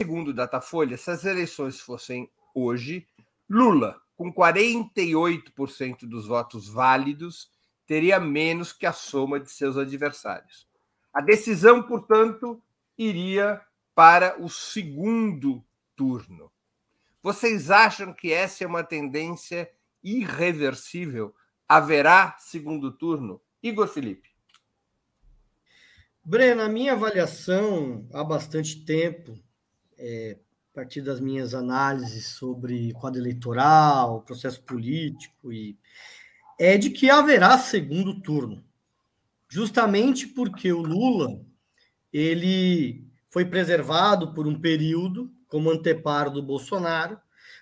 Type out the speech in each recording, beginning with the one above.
Segundo Datafolha, se as eleições fossem hoje, Lula, com 48% dos votos válidos, teria menos que a soma de seus adversários. A decisão, portanto, iria para o segundo turno. Vocês acham que essa é uma tendência irreversível? Haverá segundo turno? Igor Felipe. Breno, a minha avaliação há bastante tempo é, a partir das minhas análises sobre quadro eleitoral, processo político, e é de que haverá segundo turno, justamente porque o Lula ele foi preservado por um período como anteparo do Bolsonaro,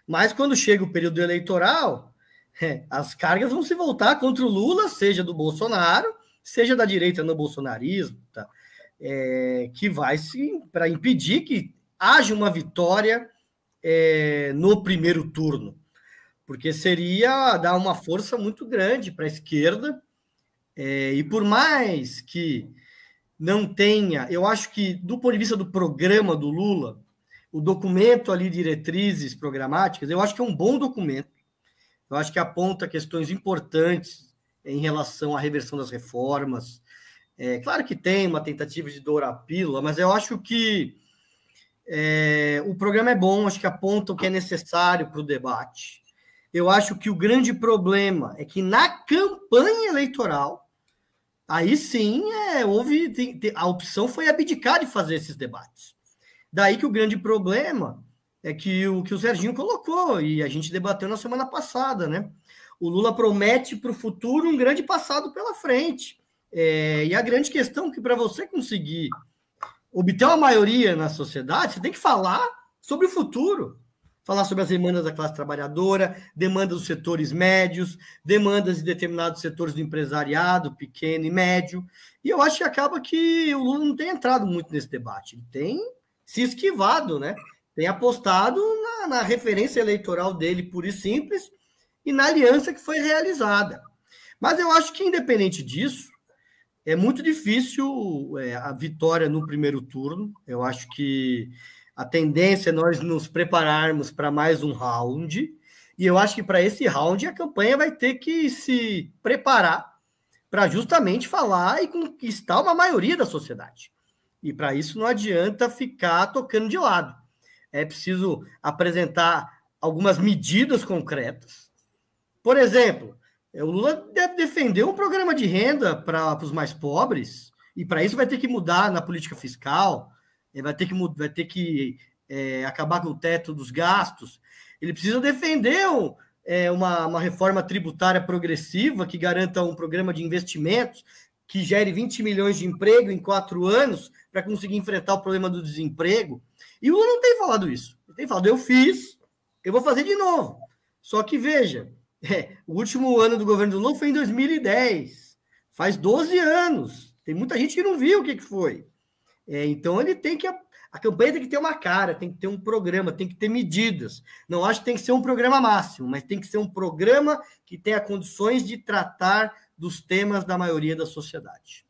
mas quando chega o período eleitoral, é, as cargas vão se voltar contra o Lula, seja do Bolsonaro, seja da direita no bolsonarismo, tá? é, que vai para impedir que haja uma vitória é, no primeiro turno, porque seria dar uma força muito grande para a esquerda. É, e por mais que não tenha, eu acho que do ponto de vista do programa do Lula, o documento ali, diretrizes programáticas, eu acho que é um bom documento. Eu acho que aponta questões importantes em relação à reversão das reformas. É, claro que tem uma tentativa de dourar à pílula, mas eu acho que é, o programa é bom, acho que aponta o que é necessário para o debate. Eu acho que o grande problema é que na campanha eleitoral, aí sim é, houve tem, tem, a opção foi abdicar de fazer esses debates. Daí que o grande problema é que o que o Serginho colocou e a gente debateu na semana passada, né? O Lula promete para o futuro um grande passado pela frente. É, e a grande questão é que para você conseguir obter uma maioria na sociedade, você tem que falar sobre o futuro. Falar sobre as demandas da classe trabalhadora, demandas dos setores médios, demandas de determinados setores do empresariado, pequeno e médio. E eu acho que acaba que o Lula não tem entrado muito nesse debate. Ele tem se esquivado, né? Tem apostado na, na referência eleitoral dele, pura e simples, e na aliança que foi realizada. Mas eu acho que, independente disso, é muito difícil é, a vitória no primeiro turno. Eu acho que a tendência é nós nos prepararmos para mais um round. E eu acho que para esse round a campanha vai ter que se preparar para justamente falar e conquistar uma maioria da sociedade. E para isso não adianta ficar tocando de lado. É preciso apresentar algumas medidas concretas. Por exemplo, é, o Lula deve defender um programa de renda para os mais pobres, e para isso vai ter que mudar na política fiscal, ele é, vai ter que, vai ter que é, acabar com o teto dos gastos. Ele precisa defender um, é, uma, uma reforma tributária progressiva que garanta um programa de investimentos que gere 20 milhões de emprego em quatro anos para conseguir enfrentar o problema do desemprego. E o Lula não tem falado isso. Ele tem falado, eu fiz, eu vou fazer de novo. Só que veja, é, o último ano do governo do Lula foi em 2010. Faz 12 anos. Tem muita gente que não viu o que, que foi. É, então ele tem que. A, a, campanha tem que ter uma cara, tem que ter um programa, tem que ter medidas. Não acho que tem que ser um programa máximo, mas tem que ser um programa que tenha condições de tratar dos temas da maioria da sociedade.